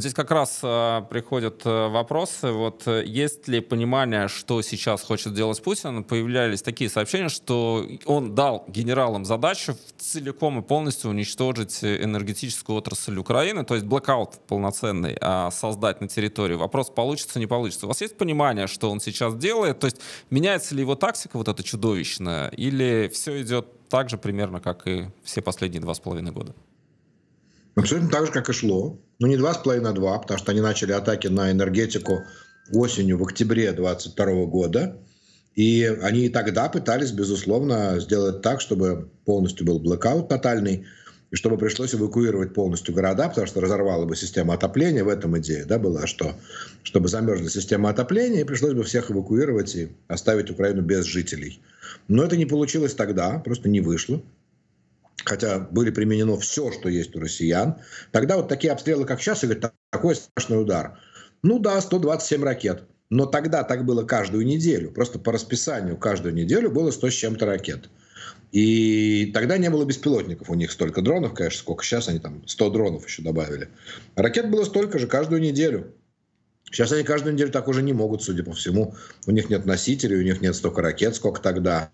здесь как раз э, приходят э, вопросы. Вот э, есть ли понимание, что сейчас хочет делать Путин? Появлялись такие сообщения, что он дал генералам задачу целиком и полностью уничтожить э, энергетическую отрасль Украины, то есть блокаут полноценный э, создать на территории. Вопрос, получится, не получится. У вас есть понимание, что он сейчас делает? То есть меняется ли его тактика вот эта чудовищная? Или все идет так же примерно, как и все последние два с половиной года? Абсолютно так же, как и шло. Но ну, не 2,5, а 2, потому что они начали атаки на энергетику осенью, в октябре 2022 года. И они и тогда пытались, безусловно, сделать так, чтобы полностью был блокаут тотальный, и чтобы пришлось эвакуировать полностью города, потому что разорвала бы система отопления. В этом идея да, была, что чтобы замерзла система отопления, и пришлось бы всех эвакуировать и оставить Украину без жителей. Но это не получилось тогда, просто не вышло хотя были применено все, что есть у россиян. Тогда вот такие обстрелы, как сейчас, и говорят, такой страшный удар. Ну да, 127 ракет. Но тогда так было каждую неделю. Просто по расписанию каждую неделю было 100 с чем-то ракет. И тогда не было беспилотников. У них столько дронов, конечно, сколько сейчас они там 100 дронов еще добавили. Ракет было столько же каждую неделю. Сейчас они каждую неделю так уже не могут, судя по всему. У них нет носителей, у них нет столько ракет, сколько тогда.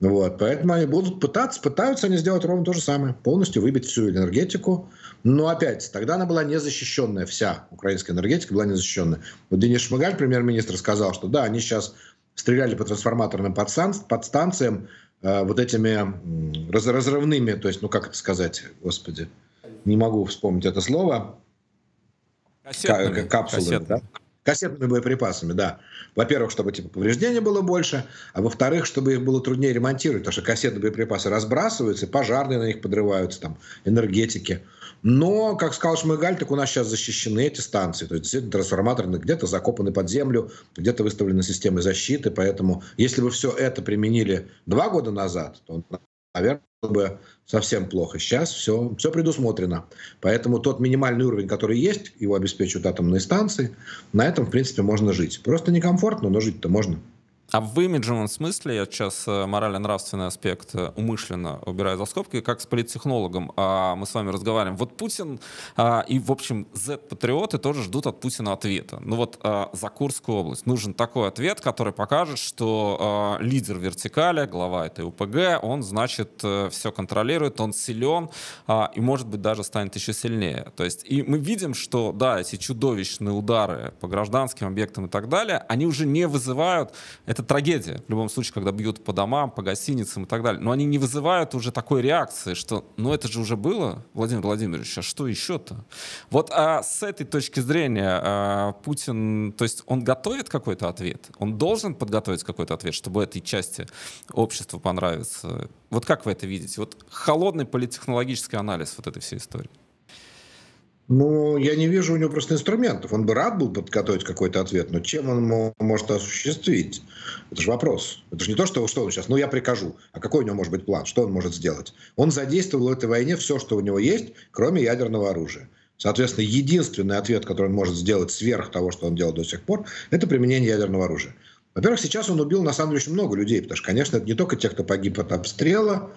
Вот, поэтому они будут пытаться, пытаются они сделать ровно то же самое, полностью выбить всю энергетику. Но опять, тогда она была незащищенная, вся украинская энергетика была незащищенная. Вот Денис Шмыгаль, премьер-министр, сказал, что да, они сейчас стреляли по трансформаторным подстанциям э, вот этими раз, разрывными, то есть, ну как это сказать, господи, не могу вспомнить это слово, Кассетными. капсулы, да? Кассетными боеприпасами, да. Во-первых, чтобы типа повреждений было больше, а во-вторых, чтобы их было труднее ремонтировать, потому что кассетные боеприпасы разбрасываются, и пожарные на них подрываются, там, энергетики. Но, как сказал Шмыгаль, так у нас сейчас защищены эти станции. То есть, действительно, трансформаторы где-то закопаны под землю, где-то выставлены системы защиты. Поэтому, если бы все это применили два года назад, то наверное, бы совсем плохо. Сейчас все, все предусмотрено. Поэтому тот минимальный уровень, который есть, его обеспечивают атомные станции, на этом, в принципе, можно жить. Просто некомфортно, но жить-то можно. А в имиджевом смысле, я сейчас э, морально-нравственный аспект э, умышленно убираю за скобки, как с политтехнологом а, мы с вами разговариваем. Вот Путин а, и, в общем, Z-патриоты тоже ждут от Путина ответа. Ну вот а, за Курскую область нужен такой ответ, который покажет, что а, лидер вертикали, глава этой УПГ, он, значит, э, все контролирует, он силен а, и, может быть, даже станет еще сильнее. То есть и мы видим, что, да, эти чудовищные удары по гражданским объектам и так далее, они уже не вызывают это это трагедия в любом случае, когда бьют по домам, по гостиницам и так далее. Но они не вызывают уже такой реакции, что ну это же уже было, Владимир Владимирович, а что еще-то? Вот а с этой точки зрения а, Путин, то есть он готовит какой-то ответ? Он должен подготовить какой-то ответ, чтобы этой части общества понравиться? Вот как вы это видите? Вот холодный политтехнологический анализ вот этой всей истории. Ну, я не вижу у него просто инструментов. Он бы рад был подготовить какой-то ответ, но чем он может осуществить? Это же вопрос. Это же не то, что, что он сейчас, ну, я прикажу. А какой у него может быть план? Что он может сделать? Он задействовал в этой войне все, что у него есть, кроме ядерного оружия. Соответственно, единственный ответ, который он может сделать сверх того, что он делал до сих пор, это применение ядерного оружия. Во-первых, сейчас он убил, на самом деле, очень много людей, потому что, конечно, это не только те, кто погиб от обстрела,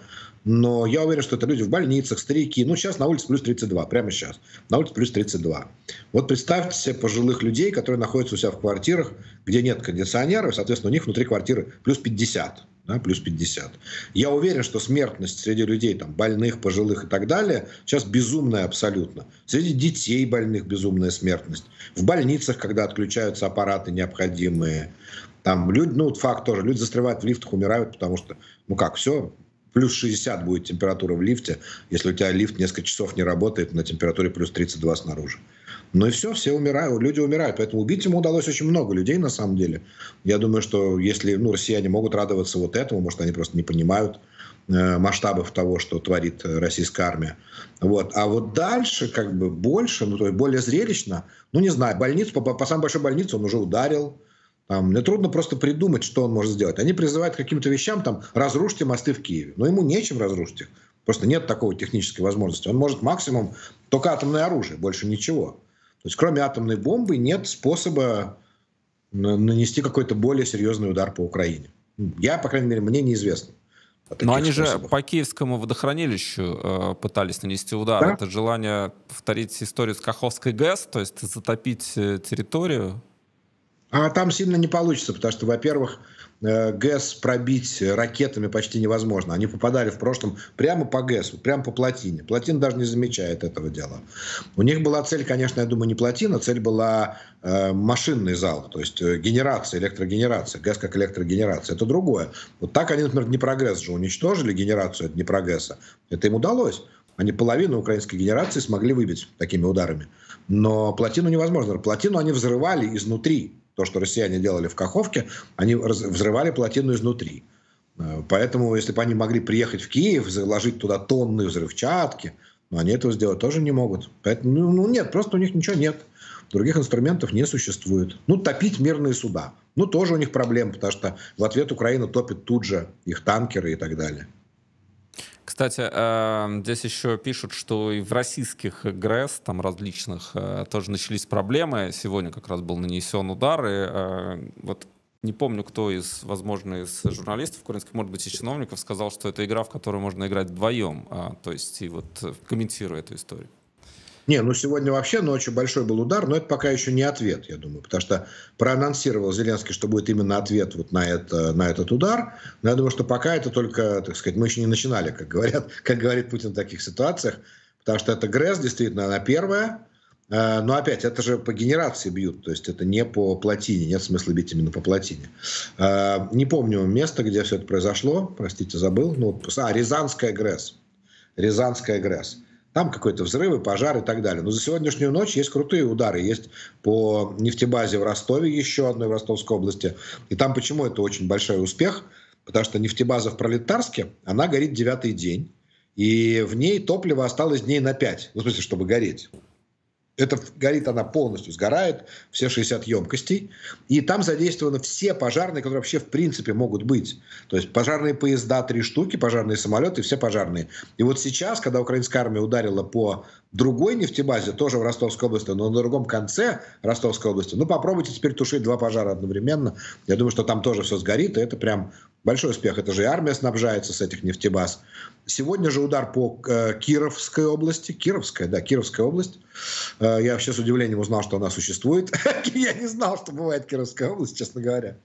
но я уверен, что это люди в больницах, старики. Ну, сейчас на улице плюс 32, прямо сейчас. На улице плюс 32. Вот представьте себе пожилых людей, которые находятся у себя в квартирах, где нет кондиционера, и, соответственно, у них внутри квартиры плюс 50. Да, плюс 50. Я уверен, что смертность среди людей, там, больных, пожилых и так далее, сейчас безумная абсолютно. Среди детей больных безумная смертность. В больницах, когда отключаются аппараты необходимые, там люди, ну, факт тоже, люди застревают в лифтах, умирают, потому что, ну как, все, плюс 60 будет температура в лифте, если у тебя лифт несколько часов не работает на температуре плюс 32 снаружи. Ну и все, все умирают, люди умирают. Поэтому убить ему удалось очень много людей, на самом деле. Я думаю, что если ну, россияне могут радоваться вот этому, может, они просто не понимают э, масштабов того, что творит э, российская армия. Вот. А вот дальше, как бы больше, ну, то есть более зрелищно, ну, не знаю, больницу, по, по, самой большой больнице он уже ударил, там, мне трудно просто придумать, что он может сделать. Они призывают к каким-то вещам, там, разрушьте мосты в Киеве. Но ему нечем разрушить их. Просто нет такого технической возможности. Он может максимум только атомное оружие, больше ничего. То есть кроме атомной бомбы нет способа нанести какой-то более серьезный удар по Украине. Ну, я, по крайней мере, мне неизвестно. Но они же по Киевскому водохранилищу э, пытались нанести удар. Да? Это желание повторить историю с Каховской ГЭС, то есть затопить э, территорию а там сильно не получится, потому что, во-первых, э, ГЭС пробить ракетами почти невозможно. Они попадали в прошлом прямо по ГЭСу, прямо по плотине. Плотина даже не замечает этого дела. У них была цель, конечно, я думаю, не плотина, цель была э, машинный зал, то есть э, генерация, электрогенерация, ГЭС как электрогенерация. Это другое. Вот так они, например, Днепрогресс же уничтожили, генерацию от Днепрогресса. Это им удалось. Они половину украинской генерации смогли выбить такими ударами. Но плотину невозможно. Плотину они взрывали изнутри то, что россияне делали в Каховке, они взрывали плотину изнутри. Э, поэтому, если бы они могли приехать в Киев, заложить туда тонны взрывчатки, но они этого сделать тоже не могут. Поэтому, ну, ну нет, просто у них ничего нет. Других инструментов не существует. Ну, топить мирные суда. Ну, тоже у них проблем, потому что в ответ Украина топит тут же их танкеры и так далее. Кстати, эм, здесь еще пишут, что и в российских ГРЭС, там различных, э, тоже начались проблемы. Сегодня как раз был нанесен удар, и э, вот не помню, кто из, возможно, из журналистов украинских, может быть, и чиновников, сказал, что это игра, в которую можно играть вдвоем, а, то есть и вот э, комментируя эту историю. Не, ну сегодня вообще ночью большой был удар, но это пока еще не ответ, я думаю, потому что проанонсировал Зеленский, что будет именно ответ вот на, это, на этот удар. Но я думаю, что пока это только, так сказать, мы еще не начинали, как, говорят, как говорит Путин в таких ситуациях, потому что это ГРЭС, действительно, она первая, а, но опять, это же по генерации бьют, то есть это не по плотине, нет смысла бить именно по плотине. А, не помню место, где все это произошло, простите, забыл. Ну, а, Рязанская ГРЭС. Рязанская ГРЭС. Там какие-то взрывы, пожары и так далее. Но за сегодняшнюю ночь есть крутые удары. Есть по нефтебазе в Ростове, еще одной в Ростовской области. И там почему это очень большой успех? Потому что нефтебаза в Пролетарске, она горит девятый день. И в ней топливо осталось дней на пять. Ну, в смысле, чтобы гореть. Это горит она полностью, сгорает, все 60 емкостей. И там задействованы все пожарные, которые вообще в принципе могут быть. То есть пожарные поезда три штуки, пожарные самолеты, все пожарные. И вот сейчас, когда украинская армия ударила по другой нефтебазе, тоже в Ростовской области, но на другом конце Ростовской области, ну попробуйте теперь тушить два пожара одновременно. Я думаю, что там тоже все сгорит, и это прям Большой успех. Это же и армия снабжается с этих нефтебаз. Сегодня же удар по э, Кировской области. Кировская, да, Кировская область. Э, я вообще с удивлением узнал, что она существует. Я не знал, что бывает Кировская область, честно говоря.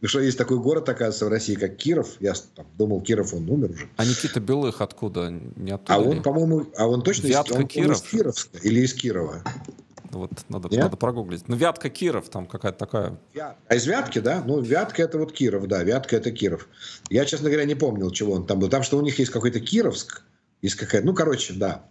Потому что есть такой город, оказывается, в России, как Киров. Я там, думал, Киров, он умер уже. А Никита Белых откуда? Не а он, по-моему, а он точно из, он, Киров. он из Кировска или из Кирова? Вот надо, Нет? надо прогуглить. Ну, Вятка Киров, там какая-то такая. А из Вятки, да? Ну, Вятка это вот Киров, да. Вятка это Киров. Я, честно говоря, не помнил, чего он там был. Там, что у них есть какой-то Кировск, есть какая-то, ну, короче, да.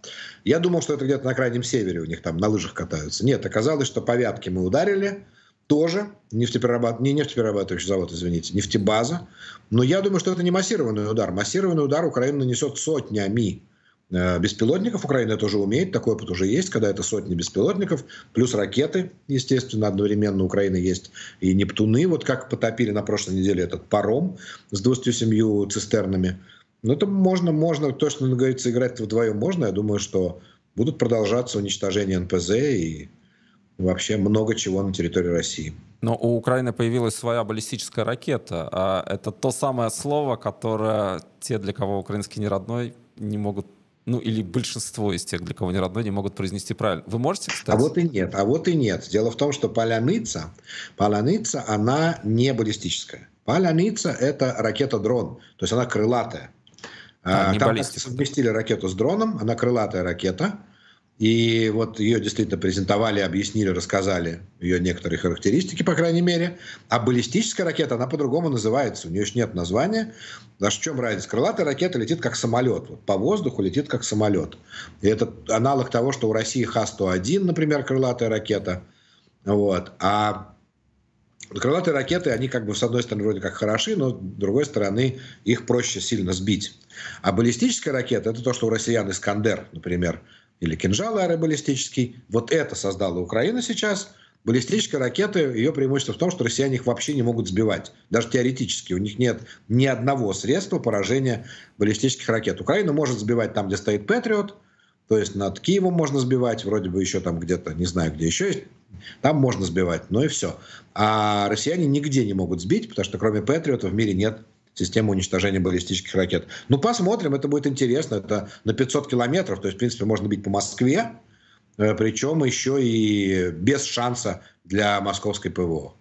Я думал, что это где-то на крайнем севере у них там на лыжах катаются. Нет, оказалось, что по Вятке мы ударили, тоже нефтеперерабат... не нефтеперерабатывающий завод, извините, нефтебаза. Но я думаю, что это не массированный удар. Массированный удар Украина нанесет сотнями. Э, беспилотников. Украина это уже умеет, такой опыт уже есть, когда это сотни беспилотников, плюс ракеты, естественно, одновременно Украины есть и Нептуны, вот как потопили на прошлой неделе этот паром с 207 цистернами. Ну, это можно, можно, то, что говорится, играть вдвоем можно. Я думаю, что будут продолжаться уничтожения НПЗ и вообще много чего на территории России. Но у Украины появилась своя баллистическая ракета. А это то самое слово, которое те, для кого украинский не родной, не могут ну или большинство из тех, для кого не родной, не могут произнести правильно. Вы можете, кстати? А вот и нет, а вот и нет. Дело в том, что поляница, поляница, она не баллистическая. Поляница — это ракета-дрон, то есть она крылатая. А, а, там баллистика. совместили ракету с дроном, она крылатая ракета, и вот ее действительно презентовали, объяснили, рассказали ее некоторые характеристики, по крайней мере. А баллистическая ракета, она по-другому называется, у нее еще нет названия. Потому что в чем разница? Крылатая ракета летит как самолет, вот по воздуху летит как самолет. И это аналог того, что у России Х-101, например, крылатая ракета. Вот. А крылатые ракеты, они как бы с одной стороны вроде как хороши, но с другой стороны их проще сильно сбить. А баллистическая ракета, это то, что у россиян Искандер, например, или кинжалы аэробаллистический. Вот это создала Украина сейчас. Баллистические ракеты, ее преимущество в том, что россияне их вообще не могут сбивать. Даже теоретически. У них нет ни одного средства поражения баллистических ракет. Украина может сбивать там, где стоит «Патриот», то есть над Киевом можно сбивать, вроде бы еще там где-то, не знаю, где еще есть. Там можно сбивать, но ну и все. А россияне нигде не могут сбить, потому что кроме Патриота в мире нет систему уничтожения баллистических ракет. Ну, посмотрим, это будет интересно. Это на 500 километров, то есть, в принципе, можно бить по Москве, э, причем еще и без шанса для московской ПВО.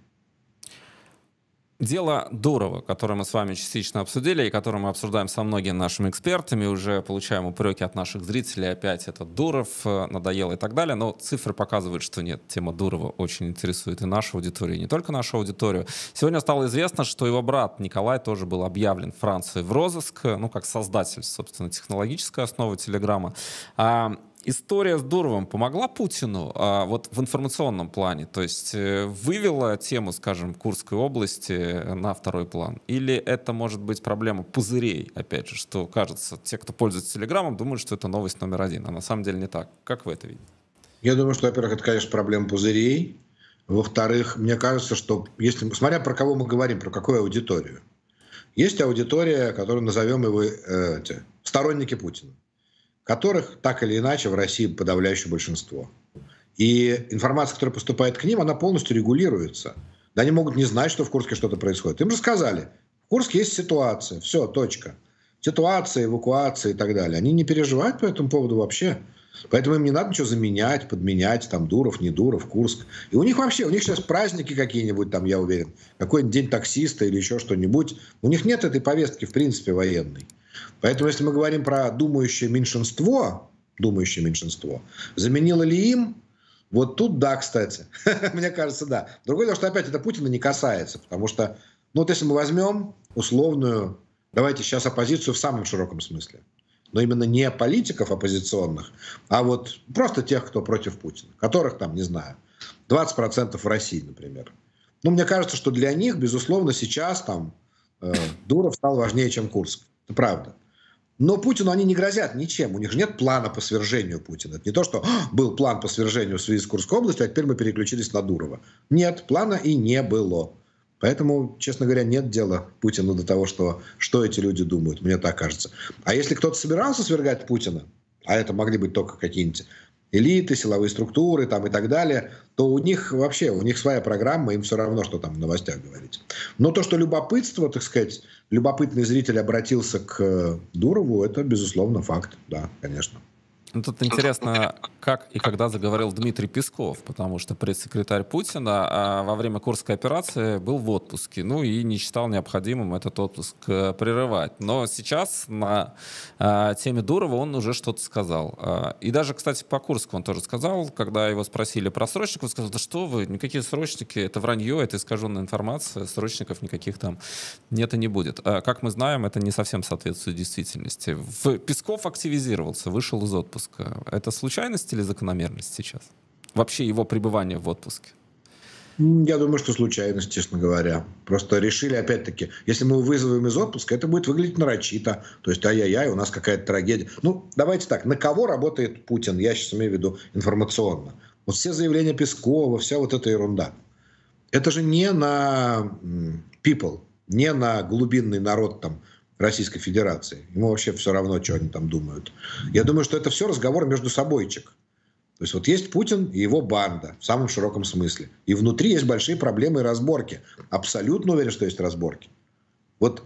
Дело Дурова, которое мы с вами частично обсудили и которое мы обсуждаем со многими нашими экспертами, уже получаем упреки от наших зрителей, опять это Дуров, э, надоело и так далее, но цифры показывают, что нет, тема Дурова очень интересует и нашу аудиторию, и не только нашу аудиторию. Сегодня стало известно, что его брат Николай тоже был объявлен Францией в розыск, э, ну, как создатель, собственно, технологической основы Телеграма. А история с Дуровым помогла Путину а, вот в информационном плане? То есть э, вывела тему, скажем, Курской области э, на второй план? Или это может быть проблема пузырей, опять же, что кажется, те, кто пользуется Телеграмом, думают, что это новость номер один, а на самом деле не так. Как вы это видите? Я думаю, что, во-первых, это, конечно, проблема пузырей. Во-вторых, мне кажется, что если, смотря про кого мы говорим, про какую аудиторию. Есть аудитория, которую назовем его э, те, сторонники Путина которых так или иначе в России подавляющее большинство. И информация, которая поступает к ним, она полностью регулируется. Да они могут не знать, что в Курске что-то происходит. Им же сказали, в Курске есть ситуация, все, точка. Ситуация, эвакуация и так далее. Они не переживают по этому поводу вообще. Поэтому им не надо ничего заменять, подменять, там, Дуров, не Дуров, Курск. И у них вообще, у них сейчас праздники какие-нибудь там, я уверен, какой-нибудь день таксиста или еще что-нибудь. У них нет этой повестки, в принципе, военной. Поэтому, если мы говорим про думающее меньшинство, думающее меньшинство, заменило ли им вот тут да, кстати. Мне кажется, да. Другое дело, что опять это Путина не касается, потому что, ну вот если мы возьмем условную, давайте сейчас оппозицию в самом широком смысле, но именно не политиков оппозиционных, а вот просто тех, кто против Путина, которых там, не знаю, 20% в России, например. Ну, мне кажется, что для них, безусловно, сейчас там э, Дуров стал важнее, чем Курск. Это правда. Но Путину они не грозят ничем. У них же нет плана по свержению Путина. Это не то, что был план по свержению в связи с Курской областью, а теперь мы переключились на Дурова. Нет, плана и не было. Поэтому, честно говоря, нет дела Путину до того, что, что эти люди думают, мне так кажется. А если кто-то собирался свергать Путина, а это могли быть только какие-нибудь элиты, силовые структуры там и так далее, то у них вообще, у них своя программа, им все равно, что там в новостях говорить. Но то, что любопытство, так сказать, любопытный зритель обратился к э, Дурову, это, безусловно, факт, да, конечно. Ну, тут ну, интересно, как и когда заговорил Дмитрий Песков, потому что пресс-секретарь Путина а во время Курской операции был в отпуске, ну и не считал необходимым этот отпуск э, прерывать. Но сейчас на а, теме Дурова он уже что-то сказал. А, и даже, кстати, по Курску он тоже сказал, когда его спросили про срочников, сказал, да что вы, никакие срочники, это вранье, это искаженная информация, срочников никаких там нет и не будет. Как мы знаем, это не совсем соответствует действительности. Песков активизировался, вышел из отпуска отпуска. Это случайность или закономерность сейчас? Вообще его пребывание в отпуске? Я думаю, что случайность, честно говоря. Просто решили, опять-таки, если мы его вызовем из отпуска, это будет выглядеть нарочито. То есть, ай-яй-яй, у нас какая-то трагедия. Ну, давайте так, на кого работает Путин? Я сейчас имею в виду информационно. Вот все заявления Пескова, вся вот эта ерунда. Это же не на people, не на глубинный народ там Российской Федерации. Ему вообще все равно, что они там думают. Я думаю, что это все разговор между собойчик. То есть вот есть Путин и его банда в самом широком смысле. И внутри есть большие проблемы и разборки. Абсолютно уверен, что есть разборки. Вот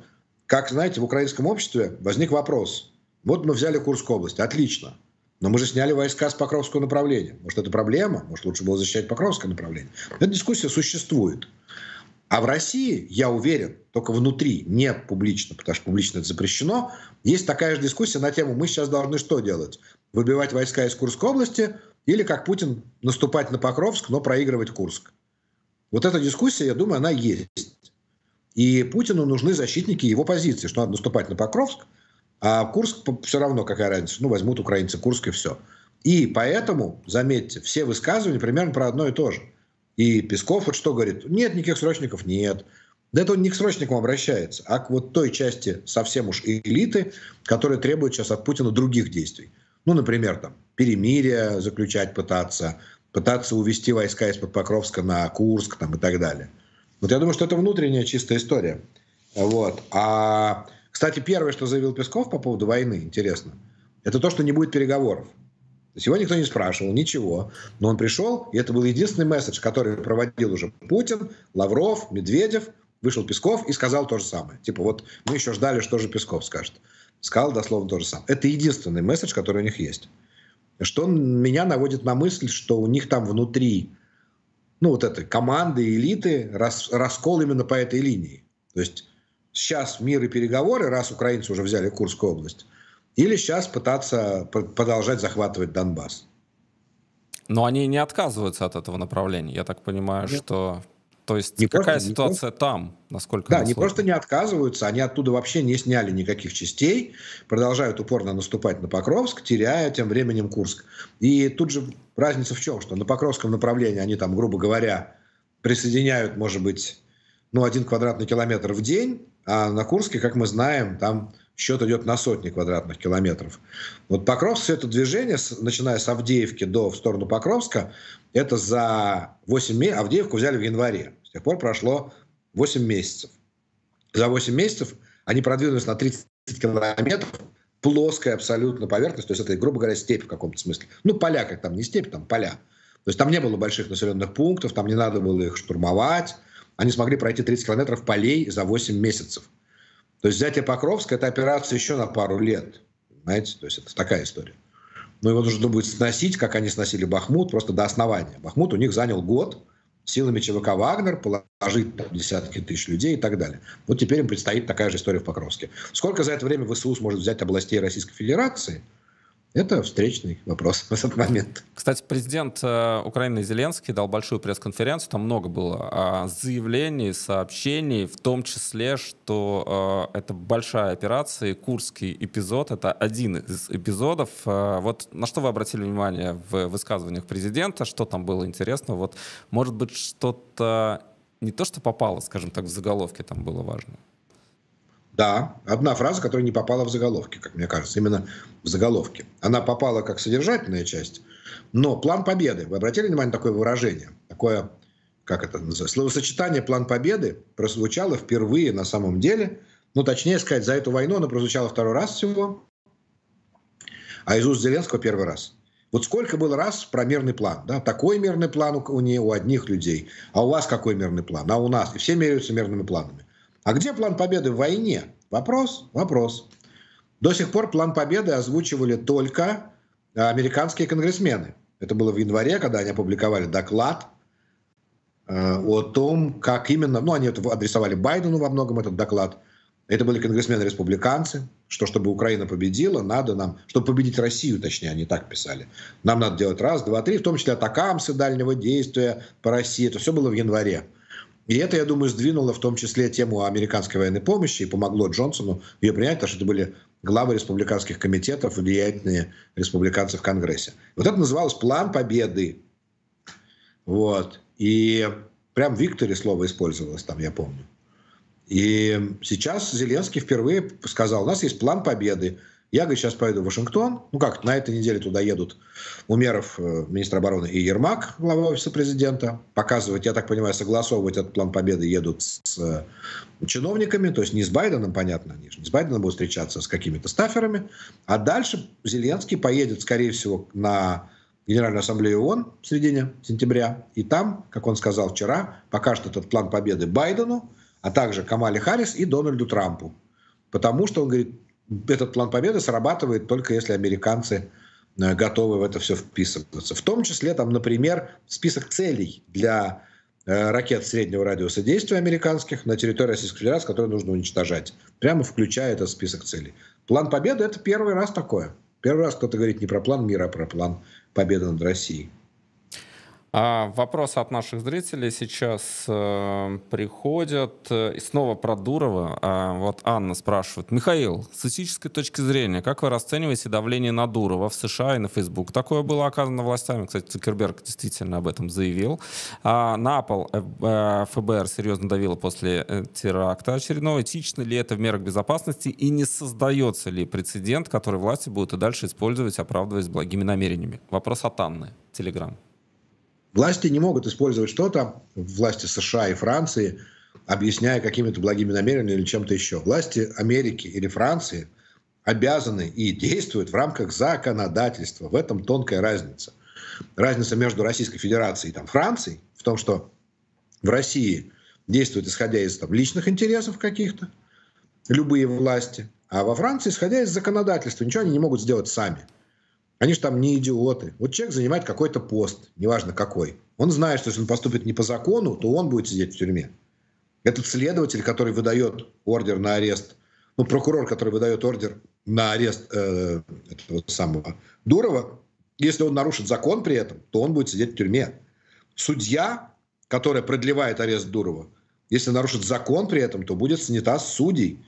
как, знаете, в украинском обществе возник вопрос. Вот мы взяли Курскую область, отлично. Но мы же сняли войска с Покровского направления. Может, это проблема? Может, лучше было защищать Покровское направление? Эта дискуссия существует. А в России, я уверен, только внутри, не публично, потому что публично это запрещено, есть такая же дискуссия на тему, мы сейчас должны что делать? Выбивать войска из Курской области или, как Путин, наступать на Покровск, но проигрывать Курск? Вот эта дискуссия, я думаю, она есть. И Путину нужны защитники его позиции, что надо наступать на Покровск, а Курск все равно, какая разница, ну, возьмут украинцы Курск и все. И поэтому, заметьте, все высказывания примерно про одно и то же – и Песков вот что говорит? Нет, никаких срочников нет. Да это он не к срочникам обращается, а к вот той части совсем уж элиты, которая требует сейчас от Путина других действий. Ну, например, там, перемирие заключать пытаться, пытаться увести войска из-под Покровска на Курск там, и так далее. Вот я думаю, что это внутренняя чистая история. Вот. А, кстати, первое, что заявил Песков по поводу войны, интересно, это то, что не будет переговоров. Его никто не спрашивал, ничего. Но он пришел, и это был единственный месседж, который проводил уже Путин, Лавров, Медведев. Вышел Песков и сказал то же самое. Типа вот мы еще ждали, что же Песков скажет. Сказал дословно то же самое. Это единственный месседж, который у них есть. Что меня наводит на мысль, что у них там внутри, ну вот этой команды, элиты, рас, раскол именно по этой линии. То есть сейчас мир и переговоры, раз украинцы уже взяли Курскую область, или сейчас пытаться продолжать захватывать Донбасс. Но они не отказываются от этого направления. Я так понимаю, Нет. что... То есть не какая просто, ситуация просто... там, насколько... Да, не просто не отказываются, они оттуда вообще не сняли никаких частей, продолжают упорно наступать на Покровск, теряя тем временем Курск. И тут же разница в чем, что на Покровском направлении они там, грубо говоря, присоединяют, может быть, ну, один квадратный километр в день, а на Курске, как мы знаем, там счет идет на сотни квадратных километров. Вот Покровск, все это движение, начиная с Авдеевки до в сторону Покровска, это за 8 месяцев, Авдеевку взяли в январе, с тех пор прошло 8 месяцев. За 8 месяцев они продвинулись на 30 километров, плоская абсолютно поверхность, то есть это, грубо говоря, степь в каком-то смысле. Ну, поля, как там, не степь, там поля. То есть там не было больших населенных пунктов, там не надо было их штурмовать. Они смогли пройти 30 километров полей за 8 месяцев. То есть взятие Покровска – это операция еще на пару лет. Понимаете? То есть это такая история. Но его нужно будет сносить, как они сносили Бахмут, просто до основания. Бахмут у них занял год силами ЧВК «Вагнер», положить там, десятки тысяч людей и так далее. Вот теперь им предстоит такая же история в Покровске. Сколько за это время ВСУ сможет взять областей Российской Федерации – это встречный вопрос в этот момент. Кстати, президент э, Украины Зеленский дал большую пресс-конференцию, там много было а, заявлений, сообщений, в том числе, что э, это большая операция, Курский эпизод, это один из эпизодов. Э, вот на что вы обратили внимание в высказываниях президента, что там было интересно, вот может быть что-то не то, что попало, скажем так, в заголовке там было важное. Да, одна фраза, которая не попала в заголовки, как мне кажется, именно в заголовке. Она попала как содержательная часть, но план победы, вы обратили внимание на такое выражение, такое, как это называется, словосочетание «план победы» прозвучало впервые на самом деле, ну, точнее сказать, за эту войну оно прозвучало второй раз всего, а из уст Зеленского первый раз. Вот сколько был раз про мирный план, да? Такой мирный план у, у, не, у одних людей, а у вас какой мирный план, а у нас. И все меряются мирными планами. А где план победы в войне? Вопрос, вопрос. До сих пор план победы озвучивали только э, американские конгрессмены. Это было в январе, когда они опубликовали доклад э, о том, как именно... Ну, они это адресовали Байдену во многом, этот доклад. Это были конгрессмены-республиканцы, что чтобы Украина победила, надо нам... Чтобы победить Россию, точнее, они так писали. Нам надо делать раз, два, три, в том числе атакамсы дальнего действия по России. Это все было в январе. И это, я думаю, сдвинуло в том числе тему американской военной помощи и помогло Джонсону ее принять, потому что это были главы республиканских комитетов, влиятельные республиканцы в Конгрессе. Вот это называлось «План победы». Вот. И прям Викторе слово использовалось там, я помню. И сейчас Зеленский впервые сказал, у нас есть план победы. Я, говорит, сейчас поеду в Вашингтон. Ну как, на этой неделе туда едут Умеров, э, министр обороны, и Ермак, глава офиса президента. Показывать, я так понимаю, согласовывать этот план победы едут с э, чиновниками. То есть не с Байденом, понятно, они же не с Байденом будут встречаться, а с какими-то стаферами. А дальше Зеленский поедет, скорее всего, на Генеральную Ассамблею ООН в середине сентября. И там, как он сказал вчера, покажет этот план победы Байдену, а также Камале Харрис и Дональду Трампу. Потому что он говорит, этот план победы срабатывает только если американцы э, готовы в это все вписываться. В том числе, там, например, список целей для э, ракет среднего радиуса действия американских на территории Российской Федерации, которые нужно уничтожать. Прямо включая этот список целей. План победы – это первый раз такое. Первый раз кто-то говорит не про план мира, а про план победы над Россией. А вопрос от наших зрителей сейчас э, приходят. И снова про Дурова. А, вот Анна спрашивает. Михаил, с этической точки зрения, как вы расцениваете давление на Дурова в США и на Facebook? Такое было оказано властями. Кстати, Цукерберг действительно об этом заявил. А на Apple э, э, ФБР серьезно давило после э, теракта очередного. Этично ли это в мерах безопасности и не создается ли прецедент, который власти будут и дальше использовать, оправдываясь благими намерениями? Вопрос от Анны. Телеграм. Власти не могут использовать что-то, власти США и Франции, объясняя какими-то благими намерениями или чем-то еще. Власти Америки или Франции обязаны и действуют в рамках законодательства. В этом тонкая разница. Разница между Российской Федерацией и там, Францией в том, что в России действуют исходя из там, личных интересов каких-то, любые власти, а во Франции исходя из законодательства. Ничего они не могут сделать сами. Они же там не идиоты. Вот человек занимает какой-то пост, неважно какой. Он знает, что если он поступит не по закону, то он будет сидеть в тюрьме. Этот следователь, который выдает ордер на арест, ну, прокурор, который выдает ордер на арест э, этого самого Дурова, если он нарушит закон при этом, то он будет сидеть в тюрьме. Судья, которая продлевает арест Дурова, если нарушит закон при этом, то будет снята с судей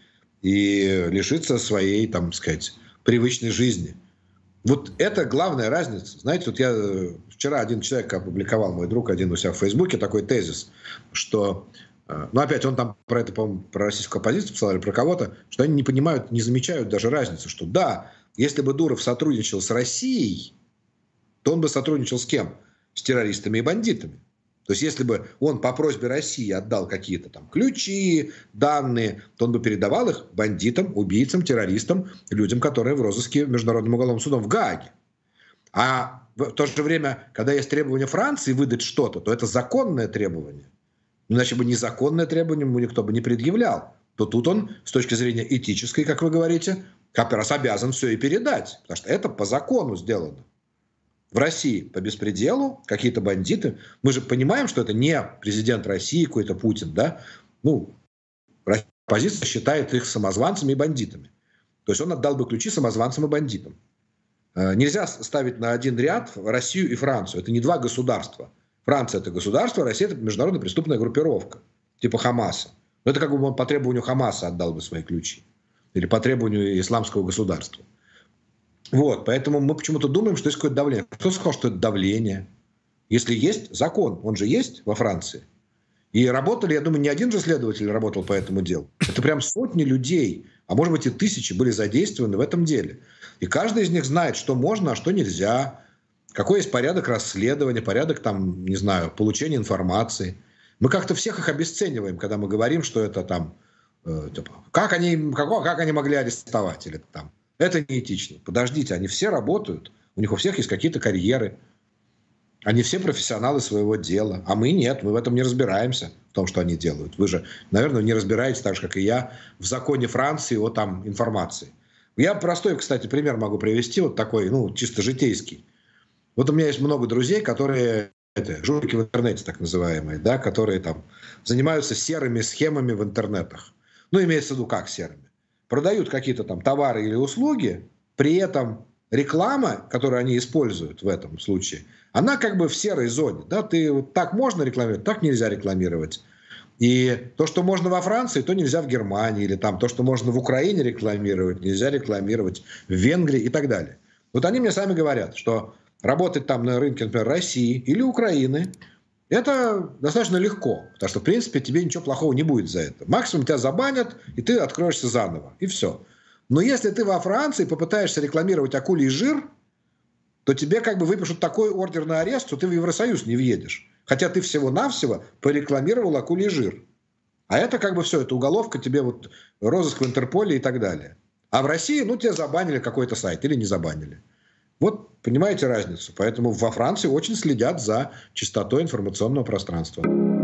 и лишится своей, там, сказать, привычной жизни. Вот это главная разница. Знаете, вот я э, вчера один человек опубликовал, мой друг один у себя в Фейсбуке, такой тезис, что э, ну, опять он там про это, по-моему, про российскую оппозицию писал или про кого-то, что они не понимают, не замечают даже разницы, что да, если бы Дуров сотрудничал с Россией, то он бы сотрудничал с кем? С террористами и бандитами. То есть если бы он по просьбе России отдал какие-то там ключи, данные, то он бы передавал их бандитам, убийцам, террористам, людям, которые в розыске Международным уголовным судом в Гааге. А в то же время, когда есть требование Франции выдать что-то, то это законное требование. Ну, иначе бы незаконное требование ему никто бы не предъявлял. То тут он, с точки зрения этической, как вы говорите, как раз обязан все и передать. Потому что это по закону сделано в России по беспределу, какие-то бандиты. Мы же понимаем, что это не президент России, какой-то Путин, да? Ну, оппозиция считает их самозванцами и бандитами. То есть он отдал бы ключи самозванцам и бандитам. Э, нельзя ставить на один ряд Россию и Францию. Это не два государства. Франция – это государство, Россия – это международная преступная группировка, типа Хамаса. Но это как бы он по требованию Хамаса отдал бы свои ключи. Или по требованию исламского государства. Вот, поэтому мы почему-то думаем, что есть какое-то давление. Кто сказал, что это давление? Если есть закон, он же есть во Франции. И работали, я думаю, не один же следователь работал по этому делу. Это прям сотни людей, а может быть и тысячи были задействованы в этом деле. И каждый из них знает, что можно, а что нельзя, какой есть порядок расследования, порядок там, не знаю, получения информации. Мы как-то всех их обесцениваем, когда мы говорим, что это там, э, типа, как они, как, как они могли арестовать или там, это неэтично. Подождите, они все работают, у них у всех есть какие-то карьеры, они все профессионалы своего дела, а мы нет, мы в этом не разбираемся, в том, что они делают. Вы же, наверное, не разбираетесь так же, как и я, в законе Франции о там информации. Я простой, кстати, пример могу привести, вот такой, ну, чисто житейский. Вот у меня есть много друзей, которые, это, жулики в интернете так называемые, да, которые там занимаются серыми схемами в интернетах. Ну, имеется в виду как серыми? продают какие-то там товары или услуги, при этом реклама, которую они используют в этом случае, она как бы в серой зоне. Да? Ты вот так можно рекламировать, так нельзя рекламировать. И то, что можно во Франции, то нельзя в Германии, или там то, что можно в Украине рекламировать, нельзя рекламировать в Венгрии и так далее. Вот они мне сами говорят, что работать там на рынке, например, России или Украины, это достаточно легко, потому что, в принципе, тебе ничего плохого не будет за это. Максимум тебя забанят, и ты откроешься заново, и все. Но если ты во Франции попытаешься рекламировать акулий жир, то тебе как бы выпишут такой ордер на арест, что ты в Евросоюз не въедешь. Хотя ты всего-навсего порекламировал акулий жир. А это как бы все, это уголовка, тебе вот розыск в Интерполе и так далее. А в России, ну, тебя забанили какой-то сайт или не забанили. Вот понимаете разницу. Поэтому во Франции очень следят за чистотой информационного пространства.